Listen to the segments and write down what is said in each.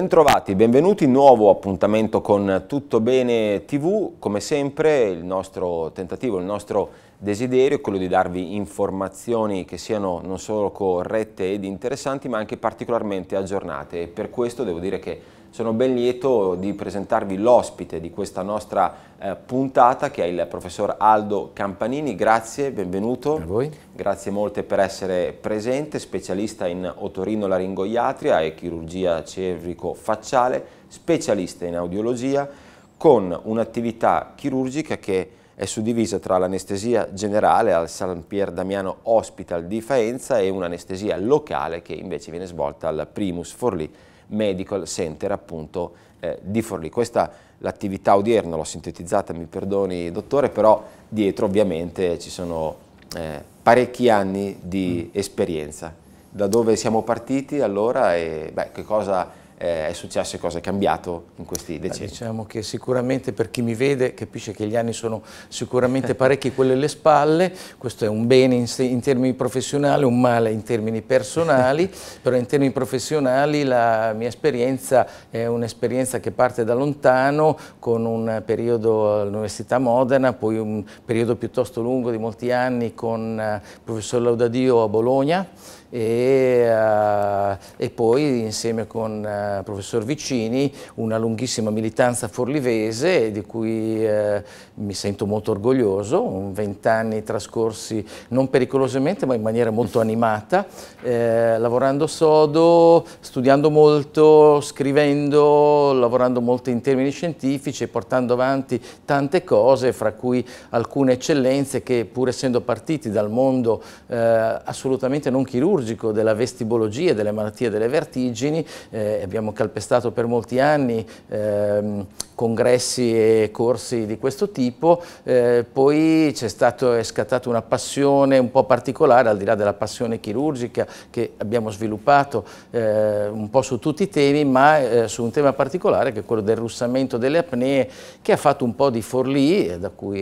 Bentrovati, benvenuti, nuovo appuntamento con Tutto Bene TV. Come sempre il nostro tentativo, il nostro desiderio è quello di darvi informazioni che siano non solo corrette ed interessanti ma anche particolarmente aggiornate e per questo devo dire che sono ben lieto di presentarvi l'ospite di questa nostra eh, puntata che è il professor Aldo Campanini. Grazie, benvenuto. A voi. Grazie molte per essere presente, specialista in otorino-laringoiatria e chirurgia cervico-facciale, specialista in audiologia con un'attività chirurgica che è suddivisa tra l'anestesia generale al San Pier Damiano Hospital di Faenza e un'anestesia locale che invece viene svolta al Primus Forlì Medical Center appunto eh, di Forlì. Questa l'attività odierna, l'ho sintetizzata, mi perdoni dottore, però dietro ovviamente ci sono eh, parecchi anni di mm. esperienza. Da dove siamo partiti allora e beh, che cosa eh, è successo e cosa è cambiato in questi decenni? Diciamo che sicuramente per chi mi vede capisce che gli anni sono sicuramente parecchi quelle alle spalle, questo è un bene in, in termini professionali, un male in termini personali, però in termini professionali la mia esperienza è un'esperienza che parte da lontano con un periodo all'Università Modena, poi un periodo piuttosto lungo di molti anni con il eh, professor Laudadio a Bologna, e, uh, e, poi insieme con il uh, eh, professor Vicini una lunghissima militanza forlivese di cui uh, mi sento molto orgoglioso, vent'anni trascorsi non pericolosamente ma in maniera molto animata, lavorando sodo, studiando molto, scrivendo, lavorando molto in termini scientifici e portando avanti tante cose, fra cui alcune eccellenze che pur essendo partiti dal mondo assolutamente non chirurgico, chirurgico della vestibologia, delle malattie delle vertigini, eh, abbiamo calpestato per molti anni eh, congressi e corsi di questo tipo, eh, poi è scattata una passione un po' particolare, al di là della passione chirurgica che abbiamo sviluppato eh, un po' su tutti i temi, ma eh, su un tema particolare che è quello del russamento delle apnee, che ha fatto un po' di Forlì, eh, da cui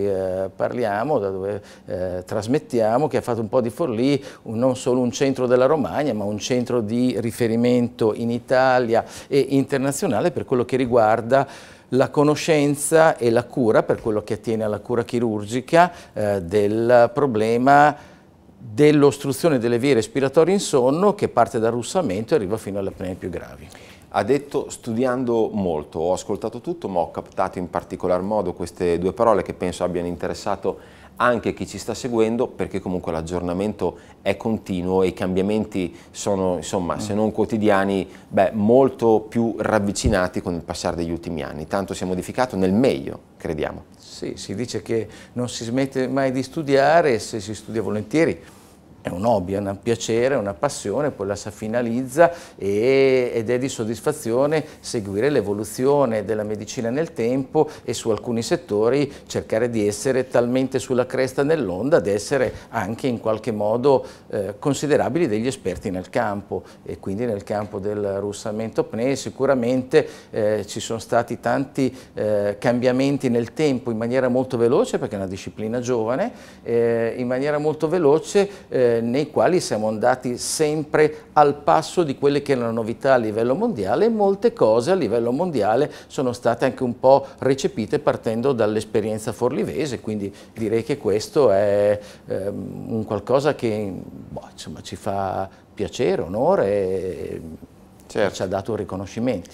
parliamo, da dove trasmettiamo, che ha fatto un po' di Forlì un, non solo un centro della Romagna, ma un centro di riferimento in Italia e internazionale per quello che riguarda la conoscenza e la cura, per quello che attiene alla cura chirurgica, eh, del problema dell'ostruzione delle vie respiratorie in sonno che parte dal russamento e arriva fino alle apnee più gravi. Ha detto studiando molto, ho ascoltato tutto ma ho captato in particolar modo queste due parole che penso abbiano interessato anche chi ci sta seguendo perché comunque l'aggiornamento è continuo e i cambiamenti sono insomma se non quotidiani beh, molto più ravvicinati con il passare degli ultimi anni tanto si è modificato nel meglio crediamo sì si dice che non si smette mai di studiare se si studia volentieri è un hobby, è un piacere, è una passione, poi la si finalizza e, ed è di soddisfazione seguire l'evoluzione della medicina nel tempo e su alcuni settori cercare di essere talmente sulla cresta nell'onda da essere anche in qualche modo eh, considerabili degli esperti nel campo e quindi nel campo del russamento PNE sicuramente eh, ci sono stati tanti eh, cambiamenti nel tempo in maniera molto veloce perché è una disciplina giovane, eh, in maniera molto veloce eh, eh, nei quali siamo andati sempre al passo di quelle che erano novità a livello mondiale e molte cose a livello mondiale sono state anche un po' recepite partendo dall'esperienza forlivese, quindi direi che questo è eh, un qualcosa che boh, insomma, ci fa piacere, onore e certo. ci ha dato riconoscimenti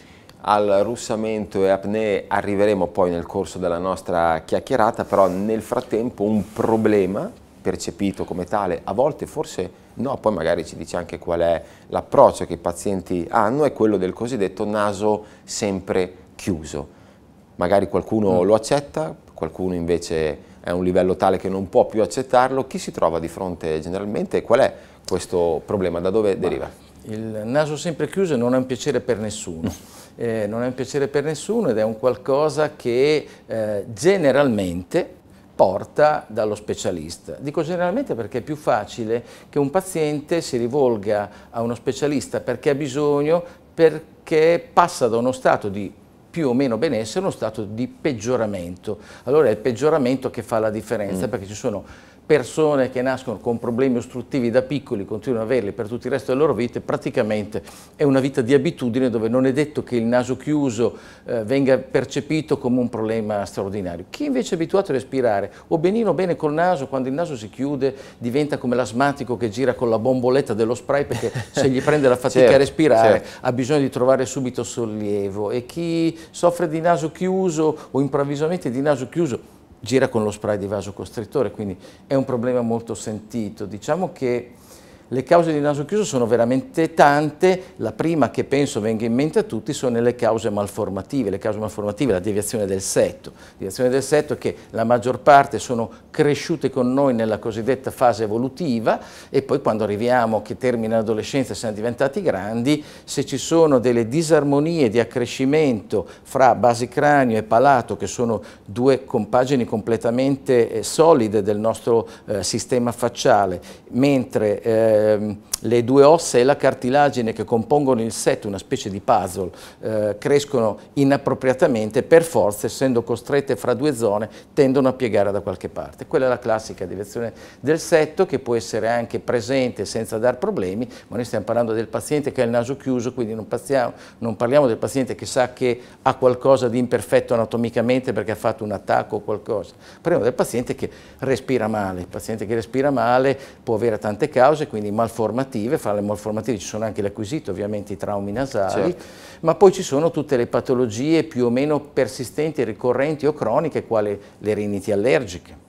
al russamento e apne arriveremo poi nel corso della nostra chiacchierata, però nel frattempo un problema percepito come tale, a volte forse no, poi magari ci dice anche qual è l'approccio che i pazienti hanno, è quello del cosiddetto naso sempre chiuso. Magari qualcuno mm. lo accetta, qualcuno invece è a un livello tale che non può più accettarlo, chi si trova di fronte generalmente e qual è questo problema, da dove Ma deriva? Il naso sempre chiuso non è un piacere per nessuno. Eh, non è un piacere per nessuno ed è un qualcosa che eh, generalmente porta dallo specialista. Dico generalmente perché è più facile che un paziente si rivolga a uno specialista perché ha bisogno, perché passa da uno stato di più o meno benessere a uno stato di peggioramento. Allora è il peggioramento che fa la differenza mm. perché ci sono persone che nascono con problemi ostruttivi da piccoli, continuano ad averli per tutto il resto della loro vita, praticamente è una vita di abitudine dove non è detto che il naso chiuso eh, venga percepito come un problema straordinario. Chi invece è abituato a respirare o benino bene col naso, quando il naso si chiude diventa come l'asmatico che gira con la bomboletta dello spray perché se gli prende la fatica certo, a respirare certo. ha bisogno di trovare subito sollievo e chi soffre di naso chiuso o improvvisamente di naso chiuso gira con lo spray di vasocostrittore, quindi è un problema molto sentito. Diciamo che le cause di naso chiuso sono veramente tante, la prima che penso venga in mente a tutti sono le cause malformative, le cause malformative, la deviazione del setto, deviazione del setto che la maggior parte sono cresciute con noi nella cosiddetta fase evolutiva e poi quando arriviamo che termina l'adolescenza e siamo diventati grandi, se ci sono delle disarmonie di accrescimento fra base cranio e palato che sono due compagini completamente eh, solide del nostro eh, sistema facciale, mentre eh, um, le due ossa e la cartilagine che compongono il set, una specie di puzzle, eh, crescono inappropriatamente, per forza, essendo costrette fra due zone, tendono a piegare da qualche parte. Quella è la classica deviazione del setto che può essere anche presente senza dar problemi, ma noi stiamo parlando del paziente che ha il naso chiuso, quindi non, passiamo, non parliamo del paziente che sa che ha qualcosa di imperfetto anatomicamente perché ha fatto un attacco o qualcosa. Parliamo del paziente che respira male, il paziente che respira male può avere tante cause, quindi malformazioni, malformative, fra le malformative ci sono anche le acquisite, ovviamente i traumi nasali, certo. ma poi ci sono tutte le patologie più o meno persistenti, ricorrenti o croniche, quali le riniti allergiche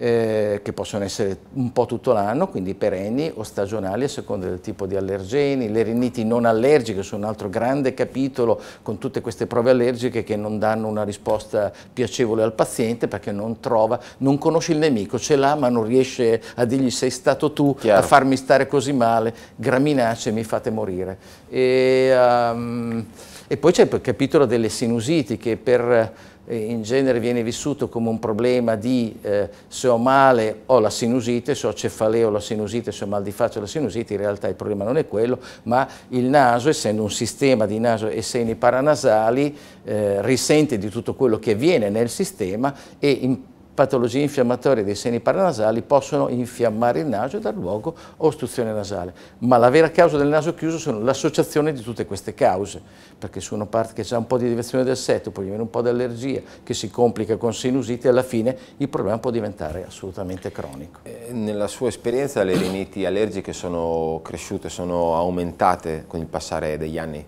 eh, che possono essere un po' tutto l'anno, quindi perenni o stagionali a seconda del tipo di allergeni, le riniti non allergiche sono un altro grande capitolo con tutte queste prove allergiche che non danno una risposta piacevole al paziente perché non trova, non conosce il nemico, ce l'ha ma non riesce a dirgli sei stato tu Chiaro. a farmi stare così male, graminacee mi fate morire. E, um, e poi c'è il capitolo delle sinusiti che per in genere viene vissuto come un problema di eh, se ho male ho la sinusite, se ho cefaleo ho la sinusite, se ho mal di faccia ho la sinusite, in realtà il problema non è quello, ma il naso, essendo un sistema di naso e seni paranasali, eh, risente di tutto quello che avviene nel sistema e in patologie infiammatorie dei seni paranasali possono infiammare il naso e dar luogo a ostruzione nasale. Ma la vera causa del naso chiuso sono l'associazione di tutte queste cause, perché su una parte che c'è un po' di deviazione del setto, poi viene un po' di allergia, che si complica con sinusite, alla fine il problema può diventare assolutamente cronico. Eh, nella sua esperienza le riniti allergiche sono cresciute, sono aumentate con il passare degli anni?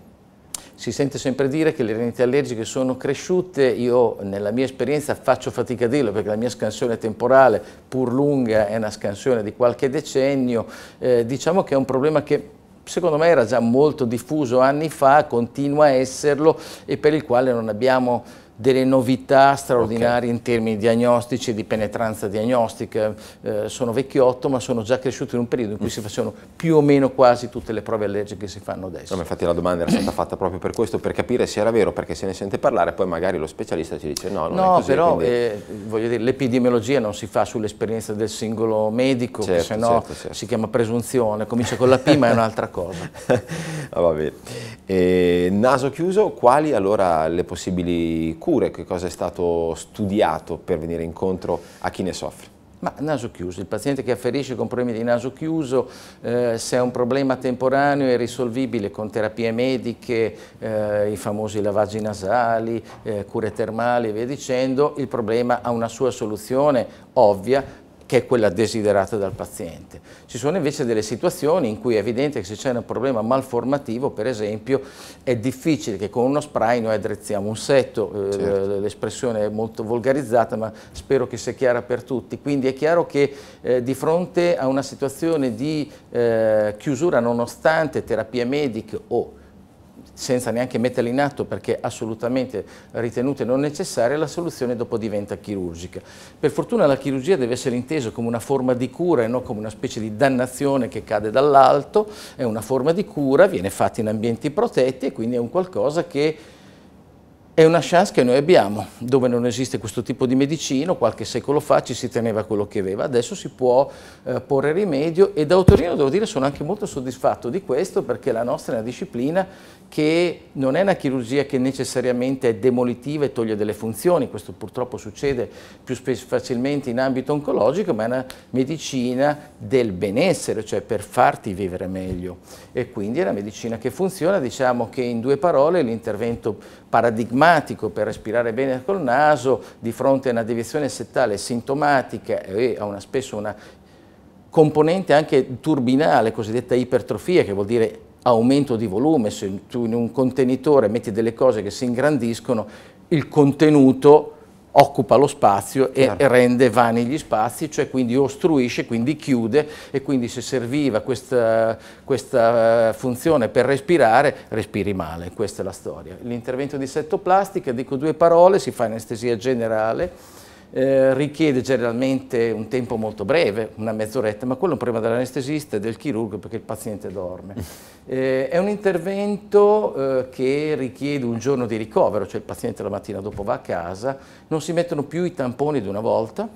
Si sente sempre dire che le rinite allergiche sono cresciute, io nella mia esperienza faccio fatica a dirlo perché la mia scansione temporale, pur lunga, è una scansione di qualche decennio, eh, diciamo che è un problema che secondo me era già molto diffuso anni fa, continua a esserlo e per il quale non abbiamo delle novità straordinarie okay. in termini diagnostici e di penetranza diagnostica. Eh, sono vecchiotto, ma sono già cresciuto in un periodo in cui mm. si facevano più o meno quasi tutte le prove allergiche che si fanno adesso. No, infatti la domanda era stata fatta proprio per questo, per capire se era vero, perché se ne sente parlare, poi magari lo specialista ci dice no, non no, è No, però quindi... eh, voglio dire, l'epidemiologia non si fa sull'esperienza del singolo medico, certo, se no certo, certo. si chiama presunzione, comincia con la P ma è un'altra cosa. ah, va bene. E, eh, naso chiuso, quali allora le possibili cure? cure, che cosa è stato studiato per venire incontro a chi ne soffre? Ma naso chiuso, il paziente che afferisce con problemi di naso chiuso, eh, se è un problema temporaneo è risolvibile con terapie mediche, eh, i famosi lavaggi nasali, eh, cure termali e via dicendo, il problema ha una sua soluzione ovvia, che è quella desiderata dal paziente. Ci sono invece delle situazioni in cui è evidente che se c'è un problema malformativo, per esempio, è difficile che con uno spray noi addrezziamo un setto, eh, certo. l'espressione è molto volgarizzata, ma spero che sia chiara per tutti. Quindi è chiaro che eh, di fronte a una situazione di eh, chiusura nonostante terapie mediche o senza neanche metterle in atto perché assolutamente ritenute non necessarie, la soluzione dopo diventa chirurgica. Per fortuna la chirurgia deve essere intesa come una forma di cura e non come una specie di dannazione che cade dall'alto, è una forma di cura, viene fatta in ambienti protetti e quindi è un qualcosa che è una chance che noi abbiamo, dove non esiste questo tipo di medicina, qualche secolo fa ci si teneva quello che aveva, adesso si può eh, porre rimedio e da Autorino devo dire sono anche molto soddisfatto di questo perché la nostra è una disciplina che non è una chirurgia che necessariamente è demolitiva e toglie delle funzioni, questo purtroppo succede più facilmente in ambito oncologico, ma è una medicina del benessere, cioè per farti vivere meglio e quindi è una medicina che funziona, diciamo che in due parole l'intervento paradigmatico per respirare bene col naso di fronte a una deviazione settale sintomatica e a una, spesso una componente anche turbinale, cosiddetta ipertrofia, che vuol dire aumento di volume, se tu in un contenitore metti delle cose che si ingrandiscono, il contenuto occupa lo spazio e certo. rende vani gli spazi, cioè quindi ostruisce, quindi chiude e quindi se serviva questa, questa eh, funzione per respirare, respiri male, questa è la storia. L'intervento di settoplastica, dico due parole, si fa anestesia generale, eh, richiede generalmente un tempo molto breve, una mezz'oretta, ma quello è un problema dell'anestesista e del chirurgo perché il paziente dorme. Eh, è un intervento eh, che richiede un giorno di ricovero, cioè il paziente la mattina dopo va a casa, non si mettono più i tamponi di una volta,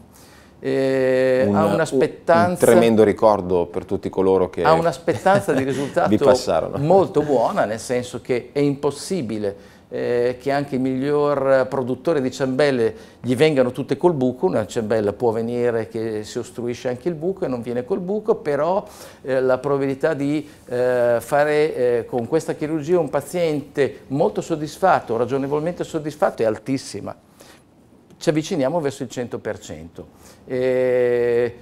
eh, un, ha un'aspettanza un tremendo ricordo per tutti coloro che ha un'aspettanza di risultato molto buona nel senso che è impossibile eh, che anche il miglior produttore di ciambelle gli vengano tutte col buco, una ciambella può venire che si ostruisce anche il buco e non viene col buco, però eh, la probabilità di eh, fare eh, con questa chirurgia un paziente molto soddisfatto, ragionevolmente soddisfatto è altissima. Ci avviciniamo verso il 100%. E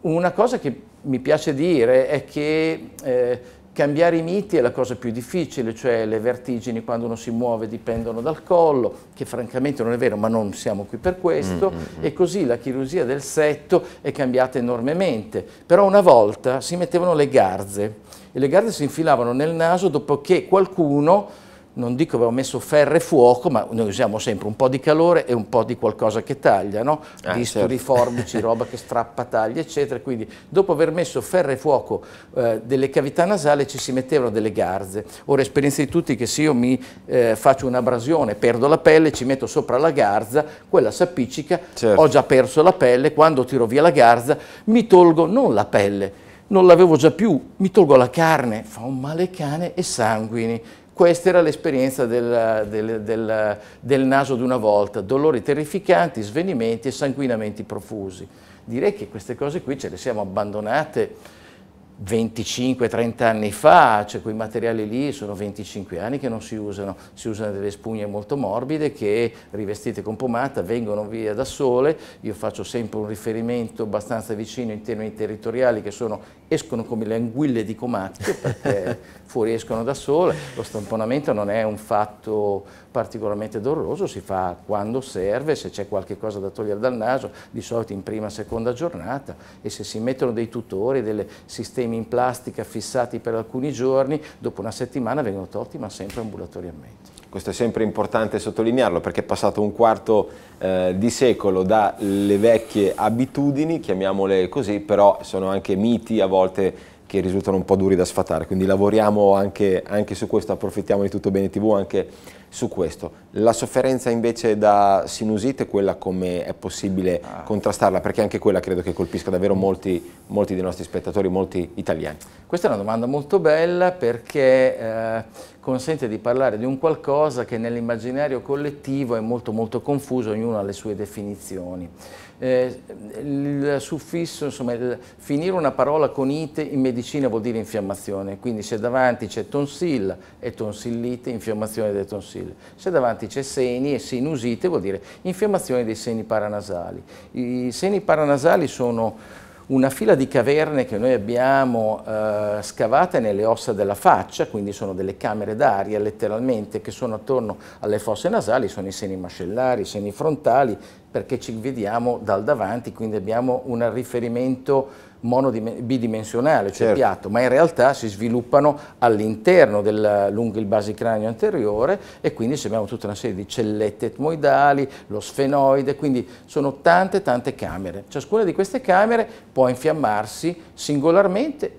una cosa che mi piace dire è che eh, Cambiare i miti è la cosa più difficile, cioè le vertigini quando uno si muove dipendono dal collo, che francamente non è vero, ma non siamo qui per questo, mm -hmm. e così la chirurgia del setto è cambiata enormemente. Però una volta si mettevano le garze, e le garze si infilavano nel naso dopo che qualcuno non dico che avevo messo ferro e fuoco, ma noi usiamo sempre un po' di calore e un po' di qualcosa che taglia, no? Ah, eh, Bisturi, certo. forbici, roba che strappa, taglia, eccetera. Quindi dopo aver messo ferro e fuoco eh, delle cavità nasali ci si mettevano delle garze. Ora esperienza di tutti che se io mi eh, faccio un'abrasione, perdo la pelle, ci metto sopra la garza, quella si appiccica, certo. ho già perso la pelle, quando tiro via la garza mi tolgo non la pelle, non l'avevo già più, mi tolgo la carne, fa un male cane e sanguini. Questa era l'esperienza del, del, del, del naso di una volta, dolori terrificanti, svenimenti e sanguinamenti profusi. Direi che queste cose qui ce le siamo abbandonate 25-30 anni fa, cioè quei materiali lì sono 25 anni che non si usano, si usano delle spugne molto morbide che rivestite con pomata vengono via da sole, io faccio sempre un riferimento abbastanza vicino in termini territoriali che sono, escono come le anguille di Comacchio perché fuoriescono da sole, lo stamponamento non è un fatto particolarmente doloroso si fa quando serve, se c'è qualche cosa da togliere dal naso, di solito in prima e seconda giornata e se si mettono dei tutori, dei sistemi in plastica fissati per alcuni giorni, dopo una settimana vengono tolti ma sempre ambulatoriamente. Questo è sempre importante sottolinearlo perché è passato un quarto eh, di secolo dalle vecchie abitudini, chiamiamole così, però sono anche miti a volte che risultano un po' duri da sfatare, quindi lavoriamo anche, anche su questo, approfittiamo di tutto bene TV anche su questo. La sofferenza invece da sinusite, quella come è possibile ah. contrastarla, perché anche quella credo che colpisca davvero molti, molti, dei nostri spettatori, molti italiani. Questa è una domanda molto bella perché eh, consente di parlare di un qualcosa che nell'immaginario collettivo è molto molto confuso, ognuno ha le sue definizioni eh, il suffisso, insomma, il, finire una parola con ite in medicina vuol dire infiammazione, quindi se davanti c'è tonsilla e tonsillite, infiammazione delle tonsille, se davanti c'è seni e sinusite vuol dire infiammazione dei seni paranasali. I seni paranasali sono una fila di caverne che noi abbiamo eh, scavate nelle ossa della faccia, quindi sono delle camere d'aria letteralmente che sono attorno alle fosse nasali, sono i seni mascellari, i seni frontali, perché ci vediamo dal davanti, quindi abbiamo un riferimento bidimensionale, cioè certo. piatto, ma in realtà si sviluppano all'interno del, lungo il base cranio anteriore e quindi abbiamo tutta una serie di cellette etmoidali, lo sfenoide, quindi sono tante tante camere. Ciascuna di queste camere può infiammarsi singolarmente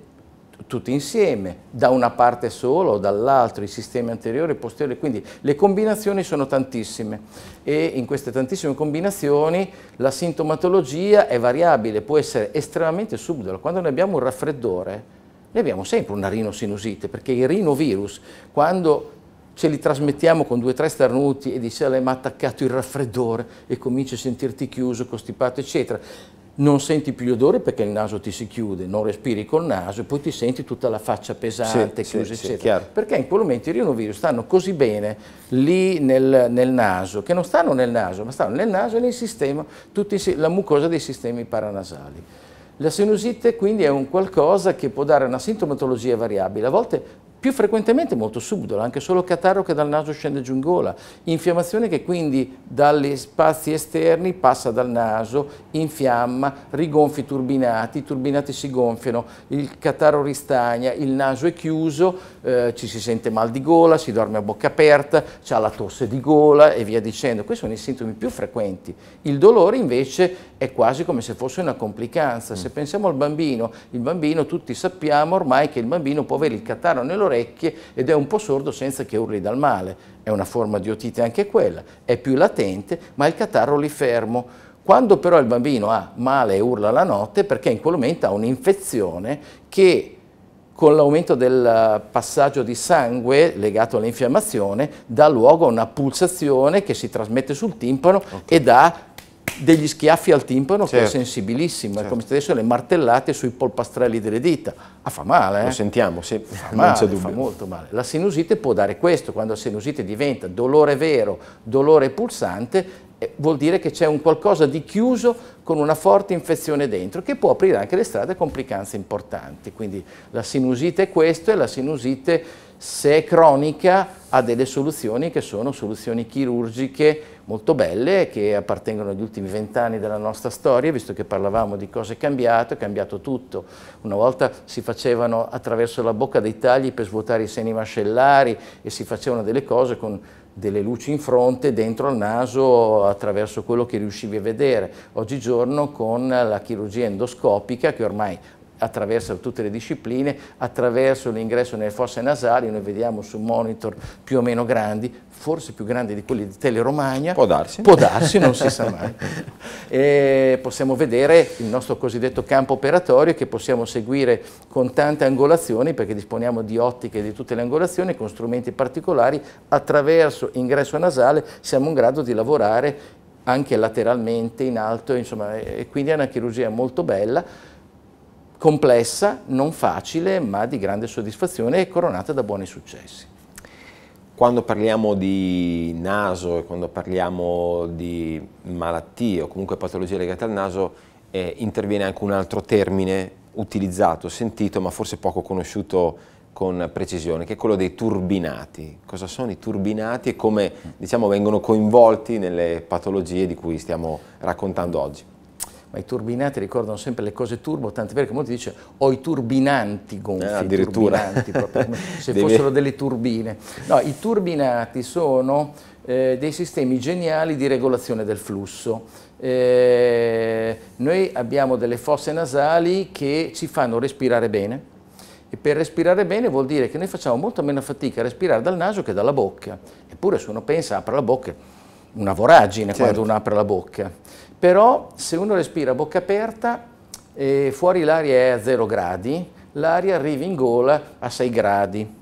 tutti insieme, da una parte solo o dall'altra, i sistemi anteriori e posteriori, quindi le combinazioni sono tantissime e in queste tantissime combinazioni la sintomatologia è variabile, può essere estremamente subdola. Quando ne abbiamo un raffreddore, ne abbiamo sempre una rinosinusite, perché il rinovirus, quando ce li trasmettiamo con due o tre starnuti e dice lei mi ha attaccato il raffreddore e cominci a sentirti chiuso, costipato, eccetera non senti più gli odori perché il naso ti si chiude, non respiri col naso e poi ti senti tutta la faccia pesante, sì, chiusa, sì, eccetera. Sì, perché in quel momento i rinovirus stanno così bene lì nel, nel, naso, che non stanno nel naso, ma stanno nel naso e nel sistema, tutti, la mucosa dei sistemi paranasali. La sinusite quindi è un qualcosa che può dare una sintomatologia variabile, a volte più frequentemente molto subdola, anche solo catarro che dal naso scende giù in gola, infiammazione che quindi dagli spazi esterni passa dal naso, infiamma, rigonfi turbinati, i turbinati si gonfiano, il catarro ristagna, il naso è chiuso, eh, ci si sente mal di gola, si dorme a bocca aperta, c'ha la tosse di gola e via dicendo. Questi sono i sintomi più frequenti. Il dolore invece è quasi come se fosse una complicanza. Se mm. pensiamo al bambino, il bambino tutti sappiamo ormai che il bambino può avere il catarro nell'orecchio orecchie ed è un po' sordo senza che urli dal male. È una forma di otite anche quella, è più latente, ma il catarro li fermo. Quando però il bambino ha male e urla la notte, perché in quel momento ha un'infezione che con l'aumento del passaggio di sangue legato all'infiammazione dà luogo a una pulsazione che si trasmette sul timpano okay. e dà degli schiaffi al timpano certo. che è certo. sensibilissimo, certo. è come se adesso le martellate sui polpastrelli delle dita. Ah, fa male, eh? Lo sentiamo, sì, fa non dubbio. Fa molto male. La sinusite può dare questo, quando la sinusite diventa dolore vero, dolore pulsante, eh, vuol dire che c'è un qualcosa di chiuso con una forte infezione dentro che può aprire anche le strade a complicanze importanti. Quindi la sinusite è questo e la sinusite se è cronica ha delle soluzioni che sono soluzioni chirurgiche molto belle che appartengono agli ultimi vent'anni della nostra storia, visto che parlavamo di cose cambiate, è cambiato tutto. Una volta si facevano attraverso la bocca dei tagli per svuotare i seni mascellari e si facevano delle cose con delle luci in fronte, dentro al naso, attraverso quello che riuscivi a vedere. Oggigiorno con la chirurgia endoscopica, che ormai attraverso tutte le discipline, attraverso l'ingresso nelle fosse nasali, noi vediamo su monitor più o meno grandi, forse più grandi di quelli di Teleromagna. Può darsi. Può darsi, non si sa mai. E possiamo vedere il nostro cosiddetto campo operatorio che possiamo seguire con tante angolazioni perché disponiamo di ottiche di tutte le angolazioni con strumenti particolari attraverso ingresso nasale siamo in grado di lavorare anche lateralmente, in alto, insomma, e quindi è una chirurgia molto bella complessa, non facile, ma di grande soddisfazione e coronata da buoni successi. Quando parliamo di naso e quando parliamo di malattie o comunque patologie legate al naso, eh, interviene anche un altro termine utilizzato, sentito, ma forse poco conosciuto con precisione, che è quello dei turbinati. Cosa sono i turbinati e come diciamo, vengono coinvolti nelle patologie di cui stiamo raccontando oggi? ma i turbinati ricordano sempre le cose turbo, tant'è vero che molti dicono ho i turbinanti gonfi, eh, addirittura. Turbinanti, proprio, come se Devi... fossero delle turbine. No, i turbinati sono eh, dei sistemi geniali di regolazione del flusso. Eh, noi abbiamo delle fosse nasali che ci fanno respirare bene, e per respirare bene vuol dire che noi facciamo molto meno fatica a respirare dal naso che dalla bocca. Eppure se uno pensa apre la bocca, una voragine certo. quando uno apre la bocca. Però se uno respira a bocca aperta, e eh, fuori l'aria è a 0 gradi, l'aria arriva in gola a 6 gradi,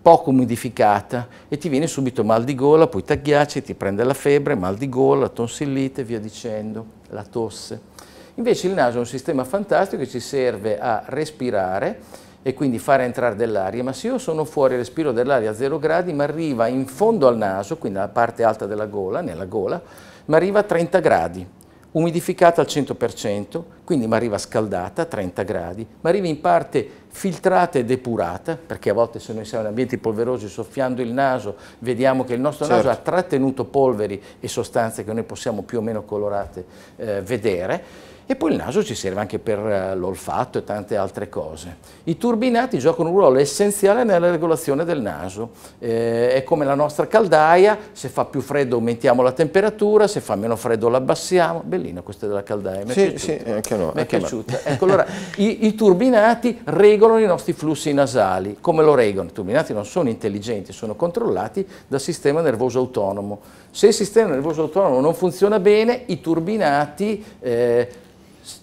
poco umidificata e ti viene subito mal di gola, poi ti agghiacci, ti prende la febbre, mal di gola, tonsillite e via dicendo, la tosse. Invece il naso è un sistema fantastico che ci serve a respirare e quindi fare entrare dell'aria, ma se io sono fuori respiro dell'aria a 0 gradi, ma arriva in fondo al naso, quindi alla parte alta della gola, nella gola, ma arriva a 30 gradi umidificata al 100%, quindi mi arriva scaldata a 30 gradi, mi arriva in parte filtrata e depurata, perché a volte se noi siamo in ambienti polverosi soffiando il naso vediamo che il nostro certo. naso ha trattenuto polveri e sostanze che noi possiamo più o meno colorate eh, vedere e poi il naso ci serve anche per eh, l'olfatto e tante altre cose. I turbinati giocano un ruolo essenziale nella regolazione del naso, eh, è come la nostra caldaia, se fa più freddo aumentiamo la temperatura, se fa meno freddo l'abbassiamo, bellina questa della caldaia, mi è sì, piaciuta. Sì, anche no, mi è piaciuta. Ecco, allora i, i turbinati regolano regolano i nostri flussi nasali. Come lo regolano? I turbinati non sono intelligenti, sono controllati dal sistema nervoso autonomo. Se il sistema nervoso autonomo non funziona bene, i turbinati eh,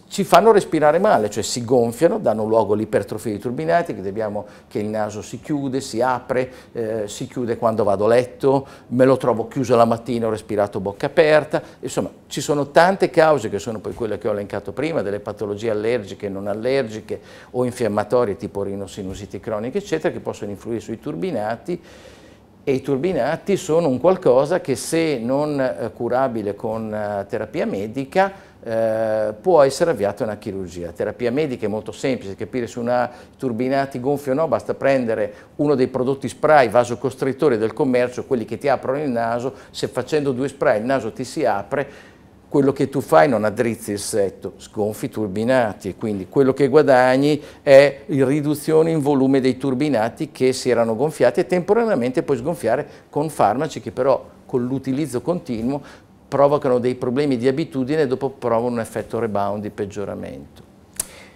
ci fanno respirare male, cioè si gonfiano, danno luogo all'ipertrofia dei turbinati, che, dobbiamo, che il naso si chiude, si apre, eh, si chiude quando vado a letto, me lo trovo chiuso la mattina, ho respirato bocca aperta, insomma ci sono tante cause che sono poi quelle che ho elencato prima, delle patologie allergiche, non allergiche o infiammatorie tipo rinosinusiti croniche, eccetera, che possono influire sui turbinati e i turbinati sono un qualcosa che se non eh, curabile con eh, terapia medica eh, può essere avviata una chirurgia. Terapia medica è molto semplice, capire se una turbinati gonfia o no, basta prendere uno dei prodotti spray vasocostrittori del commercio, quelli che ti aprono il naso, se facendo due spray il naso ti si apre, quello che tu fai non addrizzi il setto, sgonfi i turbinati e quindi quello che guadagni è riduzione in volume dei turbinati che si erano gonfiati e temporaneamente puoi sgonfiare con farmaci che però con l'utilizzo continuo provocano dei problemi di abitudine e dopo provano un effetto rebound di peggioramento.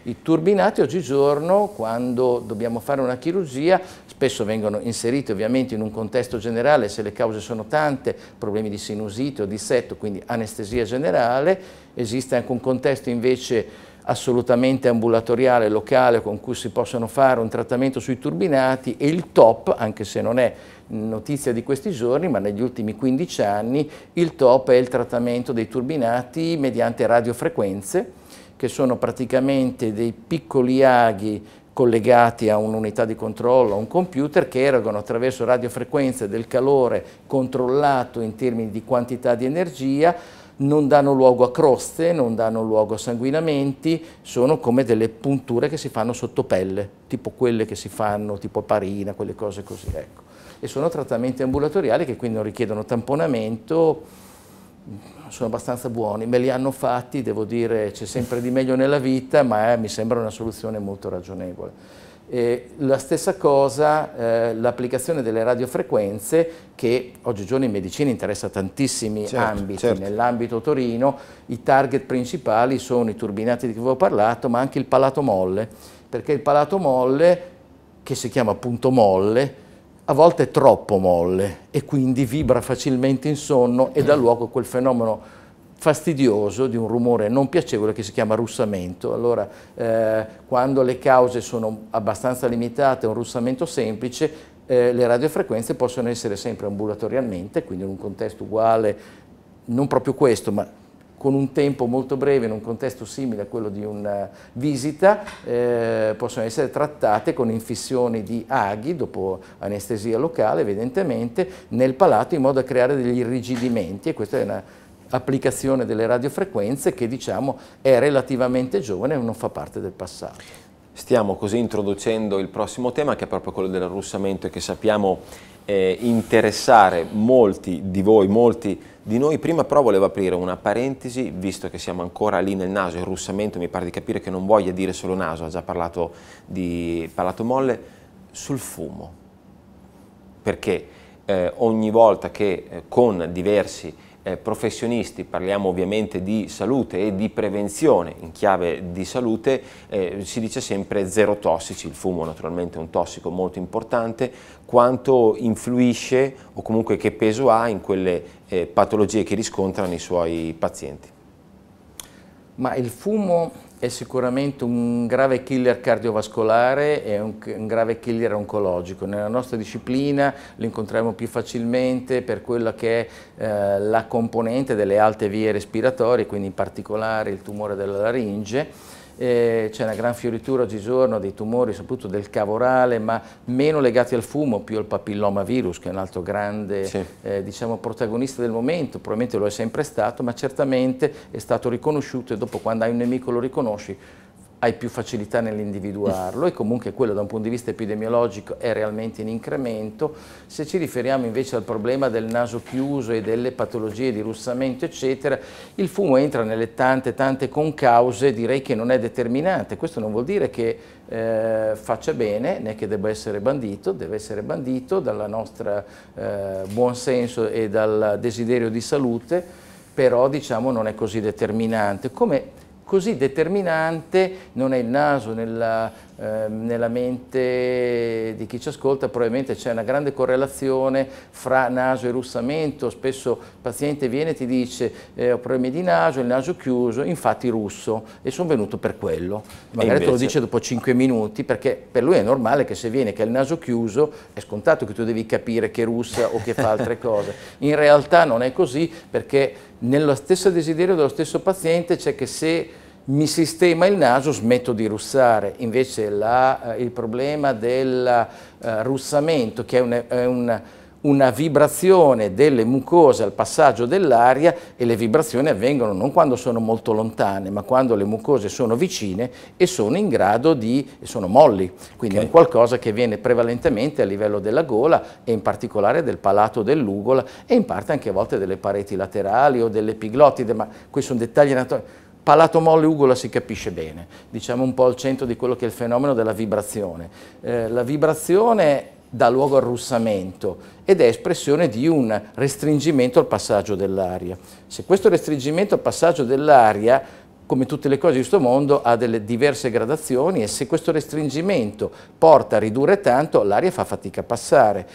I turbinati oggigiorno, quando dobbiamo fare una chirurgia, spesso vengono inseriti ovviamente in un contesto generale, se le cause sono tante, problemi di sinusite o di setto, quindi anestesia generale, esiste anche un contesto invece assolutamente ambulatoriale, locale, con cui si possono fare un trattamento sui turbinati e il top, anche se non è notizia di questi giorni, ma negli ultimi 15 anni il top è il trattamento dei turbinati mediante radiofrequenze, che sono praticamente dei piccoli aghi collegati a un'unità di controllo, a un computer, che erogano attraverso radiofrequenze del calore controllato in termini di quantità di energia, non danno luogo a croste, non danno luogo a sanguinamenti, sono come delle punture che si fanno sotto pelle, tipo quelle che si fanno, tipo parina, quelle cose così. Ecco e sono trattamenti ambulatoriali che quindi non richiedono tamponamento, sono abbastanza buoni, me li hanno fatti, devo dire c'è sempre di meglio nella vita, ma eh, mi sembra una soluzione molto ragionevole. E la stessa cosa eh, l'applicazione delle radiofrequenze che oggigiorno in medicina interessa tantissimi certo, ambiti, certo. nell'ambito Torino i target principali sono i turbinati di cui vi ho parlato ma anche il palato molle, perché il palato molle che si chiama appunto molle a volte è troppo molle e quindi vibra facilmente in sonno e dà mm. luogo a quel fenomeno fastidioso di un rumore non piacevole che si chiama russamento. Allora, eh, quando le cause sono abbastanza limitate, un russamento semplice, eh, le radiofrequenze possono essere sempre ambulatorialmente, quindi in un contesto uguale, non proprio questo, ma con un tempo molto breve in un contesto simile a quello di una eh, visita eh, possono essere trattate con infissioni di aghi dopo anestesia locale evidentemente nel palato in modo da creare degli irrigidimenti e questa è una applicazione delle radiofrequenze che diciamo è relativamente giovane e non fa parte del passato stiamo così introducendo il prossimo tema che è proprio quello dell'arrussamento e che sappiamo eh, interessare molti di voi, molti di noi. Prima però volevo aprire una parentesi, visto che siamo ancora lì nel naso, il russamento mi pare di capire che non voglia dire solo naso, ha già parlato di palato molle, sul fumo. Perché eh, ogni volta che eh, con diversi eh, professionisti, parliamo ovviamente di salute e di prevenzione in chiave di salute, eh, si dice sempre zero tossici, il fumo naturalmente è un tossico molto importante, quanto influisce o comunque che peso ha in quelle eh, patologie che riscontrano i suoi pazienti. Ma il fumo è sicuramente un grave killer cardiovascolare e un, un, grave killer oncologico. Nella nostra disciplina lo incontriamo più facilmente per quella che è eh, la componente delle alte vie respiratorie, quindi in particolare il tumore della laringe eh, c'è una gran fioritura oggigiorno dei tumori, soprattutto del cavorale, ma meno legati al fumo, più al papilloma virus, che è un altro grande sì. eh, diciamo, protagonista del momento, probabilmente lo è sempre stato, ma certamente è stato riconosciuto e dopo quando hai un nemico lo riconosci, hai più facilità nell'individuarlo e comunque quello da un punto di vista epidemiologico è realmente in incremento. Se ci riferiamo invece al problema del naso chiuso e delle patologie di russamento eccetera, il fumo entra nelle tante tante concause, direi che non è determinante. Questo non vuol dire che eh, faccia bene né che debba essere bandito, deve essere bandito dal nostro eh, senso e dal desiderio di salute, però diciamo non è così determinante. Come così determinante non è il naso nella, eh, nella mente di chi ci ascolta, probabilmente c'è una grande correlazione fra naso e russamento, spesso il paziente viene e ti dice eh, ho problemi di naso, il naso chiuso, infatti russo e sono venuto per quello, magari invece... te lo dice dopo 5 minuti perché per lui è normale che se viene che ha il naso chiuso è scontato che tu devi capire che russa o che fa altre cose, in realtà non è così perché nello stesso desiderio dello stesso paziente c'è che se mi sistema il naso, smetto di russare. Invece la, eh, il problema del eh, russamento, che è, un, è un, una vibrazione delle mucose al passaggio dell'aria e le vibrazioni avvengono non quando sono molto lontane, ma quando le mucose sono vicine e sono in grado di, sono molli, quindi okay. è qualcosa che viene prevalentemente a livello della gola e in particolare del palato dell'ugola e in parte anche a volte delle pareti laterali o delle piglottide, ma questi sono dettagli naturali Palato molle ugola si capisce bene, diciamo un po' al centro di quello che è il fenomeno della vibrazione. Eh, la vibrazione dà luogo al russamento ed è espressione di un restringimento al passaggio dell'aria. Se questo restringimento al passaggio dell'aria, come tutte le cose di questo mondo, ha delle diverse gradazioni e se questo restringimento porta a ridurre tanto, l'aria fa fatica a passare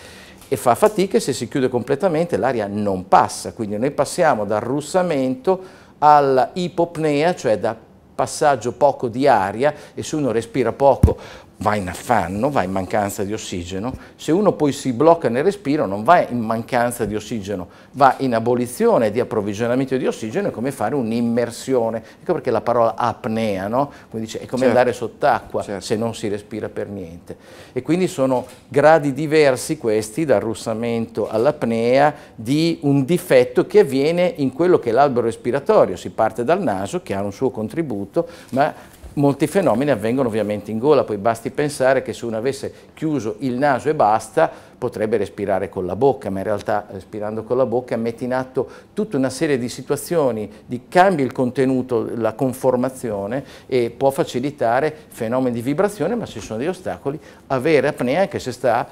e fa fatica se si chiude completamente l'aria non passa, quindi noi passiamo dal russamento all'ipopnea, cioè da passaggio poco di aria e se uno respira poco va in affanno, va in mancanza di ossigeno, se uno poi si blocca nel respiro non va in mancanza di ossigeno, va in abolizione di approvvigionamento di ossigeno, è come fare un'immersione, ecco perché la parola apnea, no? quindi dice, è come certo. andare sott'acqua certo. se non si respira per niente. E quindi sono gradi diversi questi, dal russamento all'apnea, di un difetto che avviene in quello che è l'albero respiratorio, si parte dal naso che ha un suo contributo, ma molti fenomeni avvengono ovviamente in gola, poi basti pensare che se uno avesse chiuso il naso e basta potrebbe respirare con la bocca, ma in realtà respirando con la bocca mette in atto tutta una serie di situazioni, di cambi il contenuto, la conformazione e può facilitare fenomeni di vibrazione, ma se ci sono degli ostacoli, avere apnea anche se sta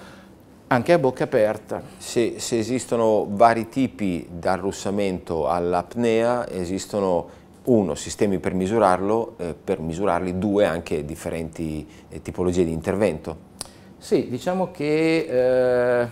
anche a bocca aperta. Se, se esistono vari tipi dal russamento all'apnea, esistono uno, sistemi per misurarlo, eh, per misurarli, due, anche differenti eh, tipologie di intervento. Sì, diciamo che eh,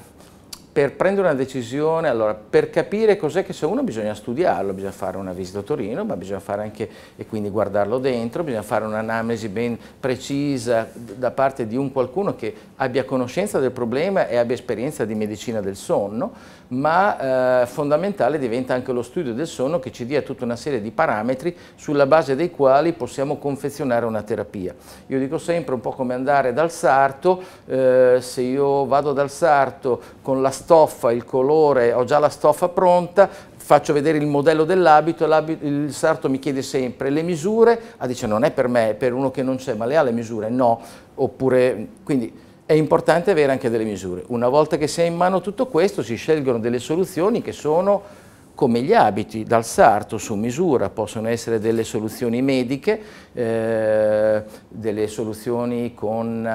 per prendere una decisione, allora, per capire cos'è che se uno bisogna studiarlo, bisogna fare una visita a Torino, ma bisogna fare anche, e quindi guardarlo dentro, bisogna fare un'analisi ben precisa da parte di un qualcuno che abbia conoscenza del problema e abbia esperienza di medicina del sonno, ma eh, fondamentale diventa anche lo studio del sonno che ci dia tutta una serie di parametri sulla base dei quali possiamo confezionare una terapia. Io dico sempre un po' come andare dal sarto, eh, se io vado dal sarto con la stoffa, il colore, ho già la stoffa pronta, faccio vedere il modello dell'abito, il sarto mi chiede sempre le misure, ah dice non è per me, è per uno che non c'è, ma le ha le misure? No, oppure quindi è importante avere anche delle misure. Una volta che si ha in mano tutto questo si scelgono delle soluzioni che sono come gli abiti dal sarto su misura, possono essere delle soluzioni mediche, eh, delle soluzioni con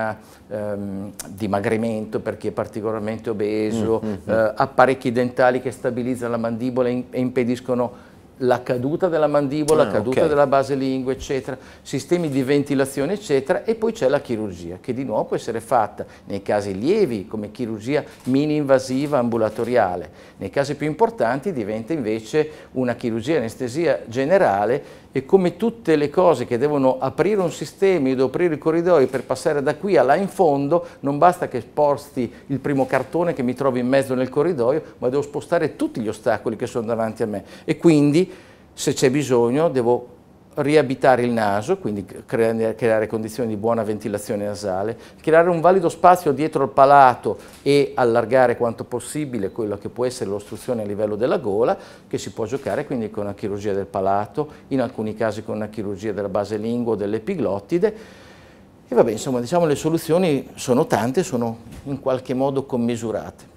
ehm, dimagrimento per chi è particolarmente obeso, mm -hmm. eh, apparecchi dentali che stabilizzano la mandibola e impediscono la caduta della mandibola, la ah, caduta okay. della base lingua, eccetera, sistemi di ventilazione, eccetera, e poi c'è la chirurgia, che di nuovo può essere fatta nei casi lievi come chirurgia mini-invasiva ambulatoriale, nei casi più importanti diventa invece una chirurgia anestesia generale e come tutte le cose che devono aprire un sistema, io devo aprire i corridoi per passare da qui a là in fondo, non basta che sposti il primo cartone che mi trovi in mezzo nel corridoio, ma devo spostare tutti gli ostacoli che sono davanti a me e quindi se c'è bisogno devo riabitare il naso, quindi creare, creare condizioni di buona ventilazione nasale, creare un valido spazio dietro il palato e allargare quanto possibile quello che può essere l'ostruzione a livello della gola, che si può giocare quindi con una chirurgia del palato, in alcuni casi con una chirurgia della base lingua o dell'epiglottide. E vabbè, insomma, diciamo le soluzioni sono tante, sono in qualche modo commisurate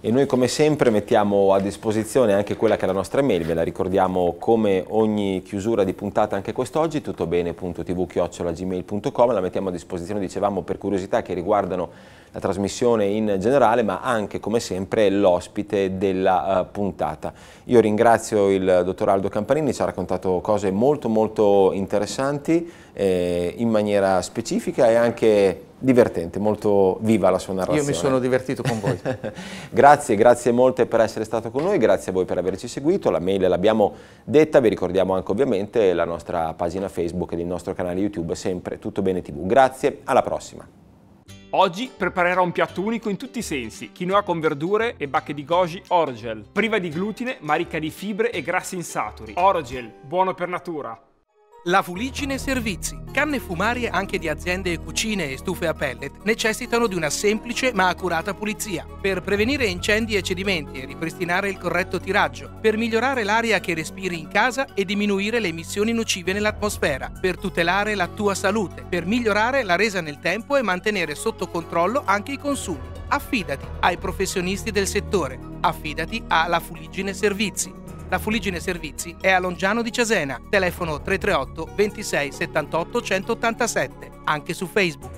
e noi come sempre mettiamo a disposizione anche quella che è la nostra mail, ve la ricordiamo come ogni chiusura di puntata anche quest'oggi, tuttobene.tv-gmail.com, la mettiamo a disposizione, dicevamo, per curiosità che riguardano la trasmissione in generale, ma anche come sempre l'ospite della uh, puntata. Io ringrazio il dottor Aldo Campanini, ci ha raccontato cose molto molto interessanti eh, in maniera specifica e anche divertente, molto viva la sua narrazione. Io mi sono divertito con voi. grazie, grazie molte per essere stato con noi, grazie a voi per averci seguito, la mail l'abbiamo detta, vi ricordiamo anche ovviamente la nostra pagina Facebook e il nostro canale YouTube, sempre Tutto Bene TV. Grazie, alla prossima. Oggi preparerò un piatto unico in tutti i sensi, quinoa con verdure e bacche di goji orgel, priva di glutine ma ricca di fibre e grassi insaturi. Orgel, buono per natura. La Fulicine Servizi. Canne fumarie anche di aziende, e cucine e stufe a pellet necessitano di una semplice ma accurata pulizia. Per prevenire incendi e cedimenti e ripristinare il corretto tiraggio, per migliorare l'aria che respiri in casa e diminuire le emissioni nocive nell'atmosfera, per tutelare la tua salute, per migliorare la resa nel tempo e mantenere sotto controllo anche i consumi. Affidati ai professionisti del settore, affidati alla Fuligine Servizi da Fuligine Servizi è a Longiano di Cesena, telefono 338 26 78 187, anche su Facebook.